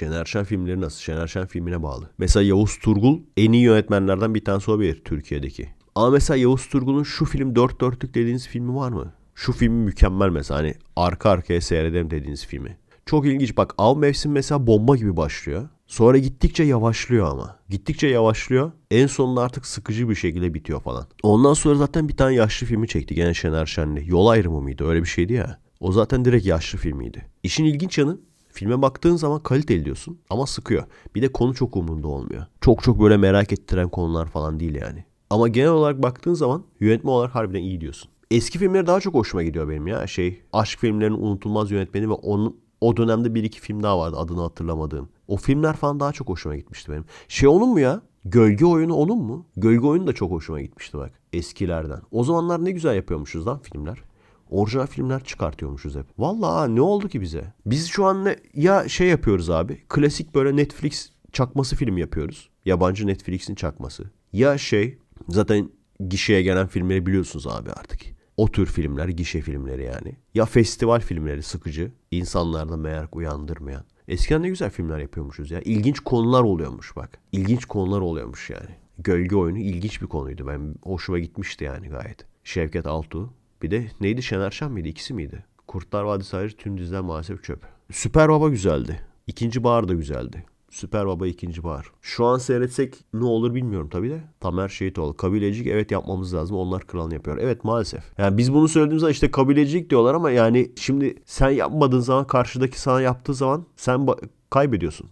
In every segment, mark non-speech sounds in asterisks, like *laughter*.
Şener Şen filmleri nasıl? Şener Şen filmine bağlı. Mesela Yavuz Turgul en iyi yönetmenlerden bir tanesi olabilir Türkiye'deki. Ama mesela Yavuz Turgul'un şu film dört dörtlük dediğiniz filmi var mı? Şu film mükemmel mesela hani arka arkaya seyredelim dediğiniz filmi. Çok ilginç bak av mevsim mesela bomba gibi başlıyor. Sonra gittikçe yavaşlıyor ama. Gittikçe yavaşlıyor. En sonunda artık sıkıcı bir şekilde bitiyor falan. Ondan sonra zaten bir tane yaşlı filmi çekti gene Şener Şen'le. Yol ayrımı mıydı öyle bir şeydi ya. O zaten direkt yaşlı filmiydi. İşin ilginç yanı Filme baktığın zaman kaliteli diyorsun ama sıkıyor. Bir de konu çok umurunda olmuyor. Çok çok böyle merak ettiren konular falan değil yani. Ama genel olarak baktığın zaman yönetme olarak harbiden iyi diyorsun. Eski filmler daha çok hoşuma gidiyor benim ya. Şey aşk filmlerinin unutulmaz yönetmeni ve onun o dönemde bir iki film daha vardı adını hatırlamadığım. O filmler falan daha çok hoşuma gitmişti benim. Şey onun mu ya? Gölge oyunu onun mu? Gölge oyunu da çok hoşuma gitmişti bak eskilerden. O zamanlar ne güzel yapıyormuşuz lan filmler. Orijinal filmler çıkartıyormuşuz hep. Vallahi ne oldu ki bize? Biz şu an ne, ya şey yapıyoruz abi. Klasik böyle Netflix çakması film yapıyoruz. Yabancı Netflix'in çakması. Ya şey zaten gişeye gelen filmleri biliyorsunuz abi artık. O tür filmler gişe filmleri yani. Ya festival filmleri sıkıcı. insanlarda meğer uyandırmayan. Eskiden ne güzel filmler yapıyormuşuz ya. İlginç konular oluyormuş bak. İlginç konular oluyormuş yani. Gölge oyunu ilginç bir konuydu. Ben hoşuma gitmişti yani gayet. Şevket Altuğ bir de neydi Şener Şen miydi? İkisi miydi? Kurtlar Vadisi ayrı tüm diziler maalesef çöp. Süper Baba güzeldi. İkinci Bahar da güzeldi. Süper Baba ikinci Bahar. Şu an seyretsek ne olur bilmiyorum tabii de. Tamer Şehitoğlu. Kabilecik evet yapmamız lazım. Onlar kralını yapıyor. Evet maalesef. Yani biz bunu söylediğimiz zaman işte kabilecik diyorlar ama yani şimdi sen yapmadığın zaman karşıdaki sana yaptığı zaman sen kaybediyorsun.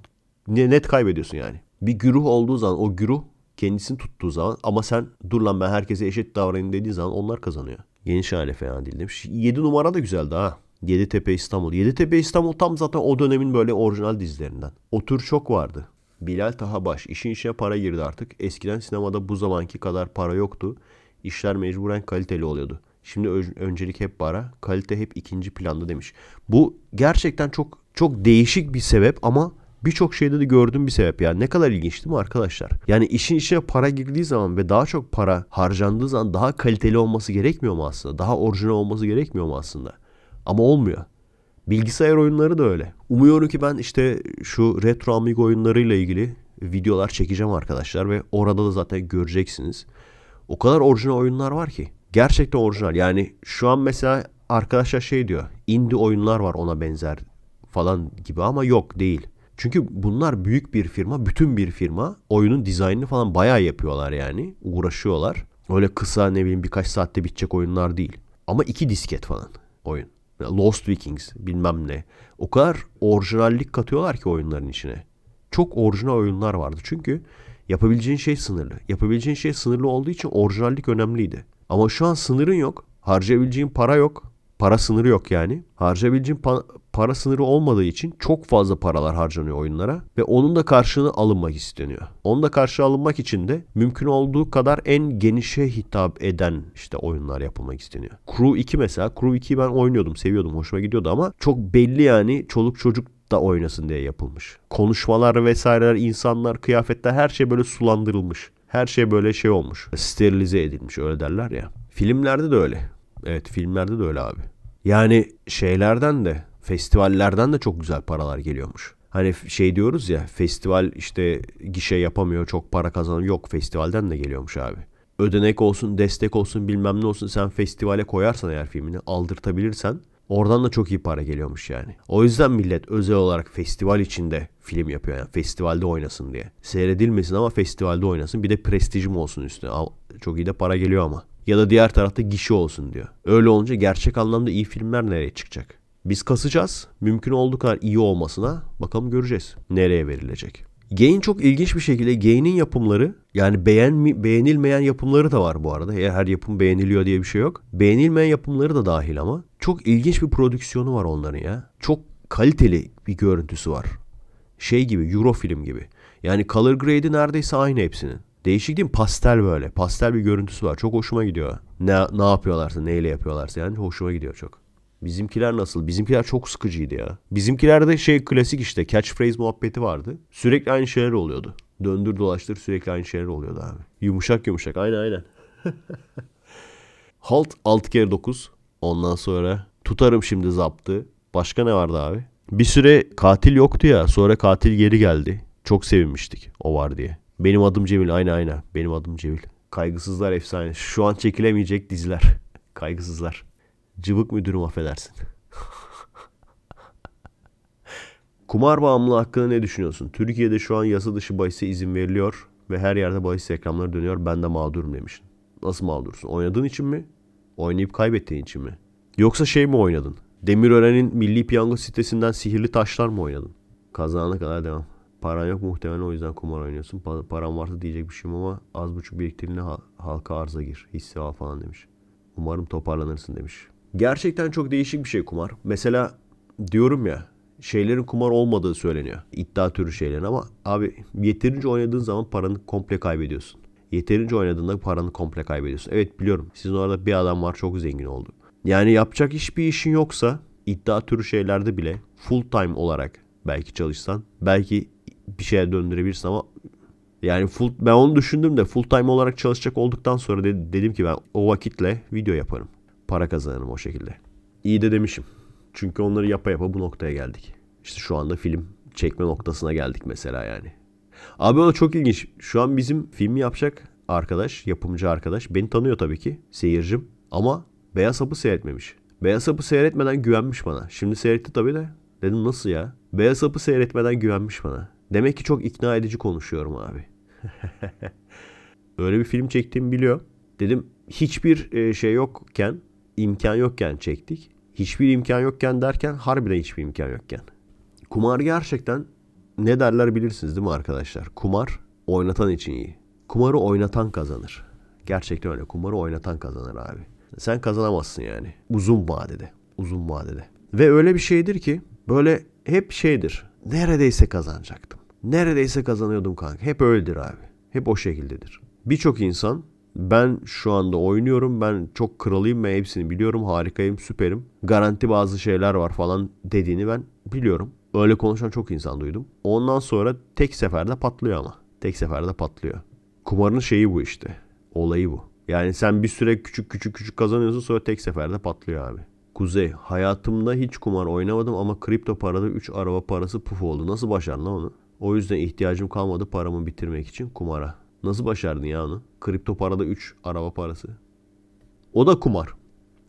Net kaybediyorsun yani. Bir güruh olduğu zaman o güruh kendisini tuttuğu zaman ama sen dur lan ben herkese eşit davranayım dediği zaman onlar kazanıyor. Yeni şahane fena değil demiş. 7 numara da güzeldi ha. Tepe İstanbul. Tepe İstanbul tam zaten o dönemin böyle orijinal dizilerinden. Otur çok vardı. Bilal Taha baş. İşin işe para girdi artık. Eskiden sinemada bu zamanki kadar para yoktu. İşler mecburen kaliteli oluyordu. Şimdi öncelik hep para, kalite hep ikinci planda demiş. Bu gerçekten çok çok değişik bir sebep ama birçok şeyde de gördüğüm bir sebep ya. Ne kadar ilginç değil mi arkadaşlar? Yani işin içine para girdiği zaman ve daha çok para harcandığı zaman daha kaliteli olması gerekmiyor mu aslında? Daha orijinal olması gerekmiyor mu aslında? Ama olmuyor. Bilgisayar oyunları da öyle. Umuyorum ki ben işte şu retro amigo oyunlarıyla ilgili videolar çekeceğim arkadaşlar ve orada da zaten göreceksiniz. O kadar orijinal oyunlar var ki. Gerçekten orijinal. Yani şu an mesela arkadaşlar şey diyor. Indie oyunlar var ona benzer falan gibi ama yok değil. Çünkü bunlar büyük bir firma, bütün bir firma. Oyunun dizaynını falan bayağı yapıyorlar yani. Uğraşıyorlar. Öyle kısa ne bileyim birkaç saatte bitecek oyunlar değil. Ama iki disket falan oyun. Lost Vikings bilmem ne. O kadar orijinallik katıyorlar ki oyunların içine. Çok orijinal oyunlar vardı. Çünkü yapabileceğin şey sınırlı. Yapabileceğin şey sınırlı olduğu için orijinallik önemliydi. Ama şu an sınırın yok. Harcayabileceğin para yok. Para sınırı yok yani. Harcayabileceğin pa- para sınırı olmadığı için çok fazla paralar harcanıyor oyunlara ve onun da karşılığını alınmak isteniyor. Onun da karşı alınmak için de mümkün olduğu kadar en genişe hitap eden işte oyunlar yapılmak isteniyor. Crew 2 mesela. Crew 2'yi ben oynuyordum, seviyordum, hoşuma gidiyordu ama çok belli yani çoluk çocuk da oynasın diye yapılmış. Konuşmalar vesaireler, insanlar, kıyafetler her şey böyle sulandırılmış. Her şey böyle şey olmuş. Sterilize edilmiş öyle derler ya. Filmlerde de öyle. Evet filmlerde de öyle abi. Yani şeylerden de festivallerden de çok güzel paralar geliyormuş. Hani şey diyoruz ya festival işte gişe yapamıyor çok para kazanıyor. Yok festivalden de geliyormuş abi. Ödenek olsun destek olsun bilmem ne olsun sen festivale koyarsan eğer filmini aldırtabilirsen oradan da çok iyi para geliyormuş yani. O yüzden millet özel olarak festival içinde film yapıyor yani festivalde oynasın diye. Seyredilmesin ama festivalde oynasın bir de prestijim olsun üstüne. Çok iyi de para geliyor ama. Ya da diğer tarafta gişe olsun diyor. Öyle olunca gerçek anlamda iyi filmler nereye çıkacak? Biz kasacağız. Mümkün olduğu kadar iyi olmasına bakalım göreceğiz. Nereye verilecek? Gain çok ilginç bir şekilde Gain'in yapımları yani beğen beğenilmeyen yapımları da var bu arada. Her, her yapım beğeniliyor diye bir şey yok. Beğenilmeyen yapımları da dahil ama çok ilginç bir prodüksiyonu var onların ya. Çok kaliteli bir görüntüsü var. Şey gibi Euro film gibi. Yani color grade'i neredeyse aynı hepsinin. Değişik değil mi? Pastel böyle. Pastel bir görüntüsü var. Çok hoşuma gidiyor. Ne, ne yapıyorlarsa, neyle yapıyorlarsa yani hoşuma gidiyor çok. Bizimkiler nasıl? Bizimkiler çok sıkıcıydı ya. Bizimkilerde şey klasik işte catchphrase muhabbeti vardı. Sürekli aynı şeyler oluyordu. Döndür dolaştır sürekli aynı şeyler oluyordu abi. Yumuşak yumuşak aynen aynen. *laughs* halt 6 kere 9. Ondan sonra tutarım şimdi zaptı. Başka ne vardı abi? Bir süre katil yoktu ya. Sonra katil geri geldi. Çok sevinmiştik o var diye. Benim adım Cemil aynen aynen. Benim adım Cemil. Kaygısızlar efsane. Şu an çekilemeyecek diziler. *laughs* Kaygısızlar. Cıvık müdürüm affedersin. Kumar bağımlılığı hakkında ne düşünüyorsun? Türkiye'de şu an yasa dışı bahise izin veriliyor ve her yerde bahis reklamları dönüyor. Ben de mağdurum demiştin. Nasıl mağdursun? Oynadığın için mi? Oynayıp kaybettiğin için mi? Yoksa şey mi oynadın? Demirören'in milli piyango sitesinden sihirli taşlar mı oynadın? Kazanana kadar devam. Paran yok muhtemelen o yüzden kumar oynuyorsun. Pa- paran varsa diyecek bir şeyim ama az buçuk biriktirinle halka arza gir. Hisse al falan demiş. Umarım toparlanırsın demiş. Gerçekten çok değişik bir şey kumar. Mesela diyorum ya şeylerin kumar olmadığı söyleniyor. İddia türü şeylerin ama abi yeterince oynadığın zaman paranı komple kaybediyorsun. Yeterince oynadığında paranı komple kaybediyorsun. Evet biliyorum sizin orada bir adam var çok zengin oldu. Yani yapacak hiçbir işin yoksa iddia türü şeylerde bile full time olarak belki çalışsan belki bir şeye döndürebilirsin ama yani full ben onu düşündüm de full time olarak çalışacak olduktan sonra de, dedim ki ben o vakitle video yaparım para kazanırım o şekilde. İyi de demişim. Çünkü onları yapa yapa bu noktaya geldik. İşte şu anda film çekme noktasına geldik mesela yani. Abi o da çok ilginç. Şu an bizim filmi yapacak arkadaş, yapımcı arkadaş beni tanıyor tabii ki seyircim ama Beyaz Hap'ı seyretmemiş. Beyaz Hap'ı seyretmeden güvenmiş bana. Şimdi seyretti tabii de dedim nasıl ya? Beyaz Hap'ı seyretmeden güvenmiş bana. Demek ki çok ikna edici konuşuyorum abi. *laughs* Öyle bir film çektiğimi biliyor. Dedim hiçbir e, şey yokken imkan yokken çektik. Hiçbir imkan yokken derken harbiden hiçbir imkan yokken. Kumar gerçekten ne derler bilirsiniz değil mi arkadaşlar? Kumar oynatan için iyi. Kumarı oynatan kazanır. Gerçekten öyle. Kumarı oynatan kazanır abi. Sen kazanamazsın yani. Uzun vadede. Uzun vadede. Ve öyle bir şeydir ki böyle hep şeydir. Neredeyse kazanacaktım. Neredeyse kazanıyordum kanka. Hep öyledir abi. Hep o şekildedir. Birçok insan ben şu anda oynuyorum. Ben çok kralıyım ve hepsini biliyorum. Harikayım, süperim. Garanti bazı şeyler var falan dediğini ben biliyorum. Öyle konuşan çok insan duydum. Ondan sonra tek seferde patlıyor ama. Tek seferde patlıyor. Kumarın şeyi bu işte. Olayı bu. Yani sen bir süre küçük küçük küçük kazanıyorsun sonra tek seferde patlıyor abi. Kuzey, hayatımda hiç kumar oynamadım ama kripto parada 3 araba parası puf oldu. Nasıl başardın onu? O yüzden ihtiyacım kalmadı paramı bitirmek için kumara. Nasıl başardın ya onu? Kripto parada 3 araba parası. O da kumar.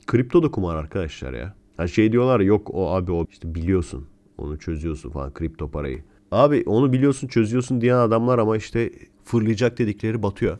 Kripto da kumar arkadaşlar ya. Her şey diyorlar yok o abi o işte biliyorsun. Onu çözüyorsun falan kripto parayı. Abi onu biliyorsun çözüyorsun diyen adamlar ama işte fırlayacak dedikleri batıyor.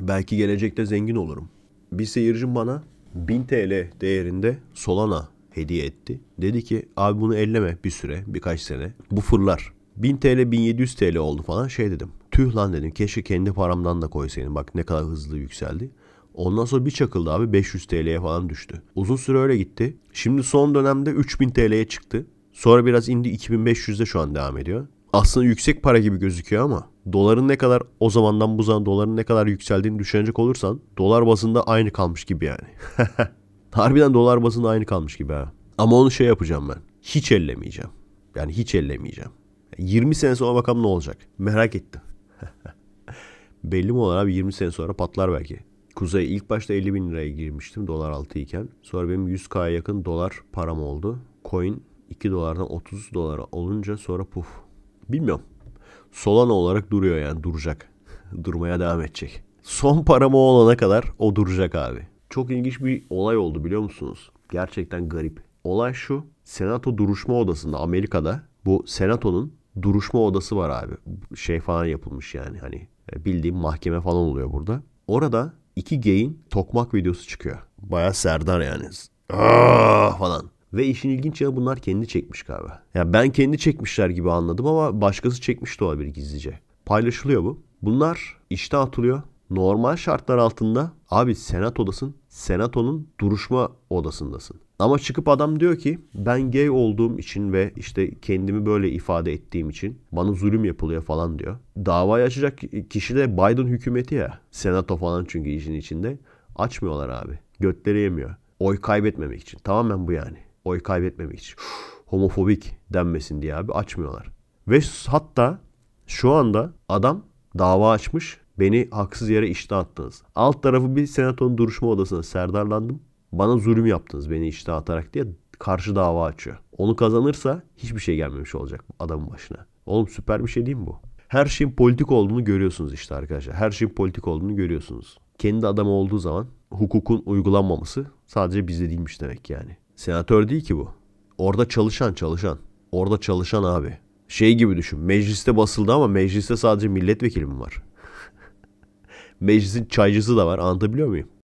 Belki gelecekte zengin olurum. Bir seyircim bana 1000 TL değerinde Solana hediye etti. Dedi ki abi bunu elleme bir süre birkaç sene bu fırlar. 1000 TL 1700 TL oldu falan şey dedim. Tüh lan dedim keşke kendi paramdan da koysaydım. Bak ne kadar hızlı yükseldi. Ondan sonra bir çakıldı abi 500 TL'ye falan düştü. Uzun süre öyle gitti. Şimdi son dönemde 3000 TL'ye çıktı. Sonra biraz indi 2500'de şu an devam ediyor. Aslında yüksek para gibi gözüküyor ama doların ne kadar o zamandan bu zaman doların ne kadar yükseldiğini düşünecek olursan dolar bazında aynı kalmış gibi yani. *laughs* Harbiden dolar bazında aynı kalmış gibi ha. Ama onu şey yapacağım ben. Hiç ellemeyeceğim. Yani hiç ellemeyeceğim. 20 sene sonra bakalım ne olacak. Merak ettim. *laughs* Belli mi olur abi 20 sene sonra patlar belki. Kuzey ilk başta 50 bin liraya girmiştim dolar altı iken. Sonra benim 100k'ya yakın dolar param oldu. Coin 2 dolardan 30 dolara olunca sonra puf. Bilmiyorum. Solana olarak duruyor yani duracak. *laughs* Durmaya devam edecek. Son param o olana kadar o duracak abi. Çok ilginç bir olay oldu biliyor musunuz? Gerçekten garip. Olay şu. Senato duruşma odasında Amerika'da bu senatonun duruşma odası var abi. Şey falan yapılmış yani hani e, bildiğim mahkeme falan oluyor burada. Orada iki geyin tokmak videosu çıkıyor. Baya serdar yani. Aa, falan. Ve işin ilginç yanı bunlar kendi çekmiş galiba. Ya ben kendi çekmişler gibi anladım ama başkası çekmiş de olabilir gizlice. Paylaşılıyor bu. Bunlar işte atılıyor. Normal şartlar altında abi senatodasın. Senatonun duruşma odasındasın. Ama çıkıp adam diyor ki ben gay olduğum için ve işte kendimi böyle ifade ettiğim için bana zulüm yapılıyor falan diyor. Davayı açacak kişi de Biden hükümeti ya. Senato falan çünkü işin içinde. Açmıyorlar abi. Götleri yemiyor. Oy kaybetmemek için. Tamamen bu yani. Oy kaybetmemek için. Uf, homofobik denmesin diye abi açmıyorlar. Ve hatta şu anda adam dava açmış. Beni haksız yere işte attınız. Alt tarafı bir senatonun duruşma odasına serdarlandım. Bana zulüm yaptınız beni işte atarak diye karşı dava açıyor. Onu kazanırsa hiçbir şey gelmemiş olacak adamın başına. Oğlum süper bir şey değil mi bu? Her şeyin politik olduğunu görüyorsunuz işte arkadaşlar. Her şeyin politik olduğunu görüyorsunuz. Kendi adam olduğu zaman hukukun uygulanmaması sadece bizde değilmiş demek yani. Senatör değil ki bu. Orada çalışan çalışan. Orada çalışan abi. Şey gibi düşün. Mecliste basıldı ama mecliste sadece milletvekili mi var? *laughs* Meclisin çaycısı da var. Anlatabiliyor muyum?